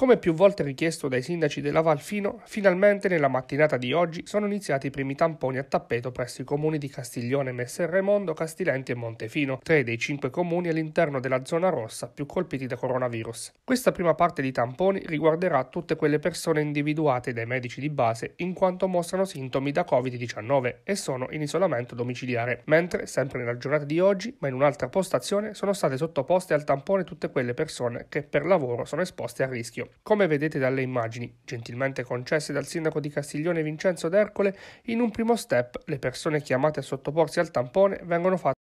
Come più volte richiesto dai sindaci della Valfino, finalmente nella mattinata di oggi sono iniziati i primi tamponi a tappeto presso i comuni di Castiglione, Messerremondo, Castilenti e Montefino, tre dei cinque comuni all'interno della zona rossa più colpiti da coronavirus. Questa prima parte di tamponi riguarderà tutte quelle persone individuate dai medici di base in quanto mostrano sintomi da Covid-19 e sono in isolamento domiciliare, mentre sempre nella giornata di oggi, ma in un'altra postazione, sono state sottoposte al tampone tutte quelle persone che per lavoro sono esposte a rischio. Come vedete dalle immagini, gentilmente concesse dal sindaco di Castiglione Vincenzo D'Ercole, in un primo step le persone chiamate a sottoporsi al tampone vengono fatte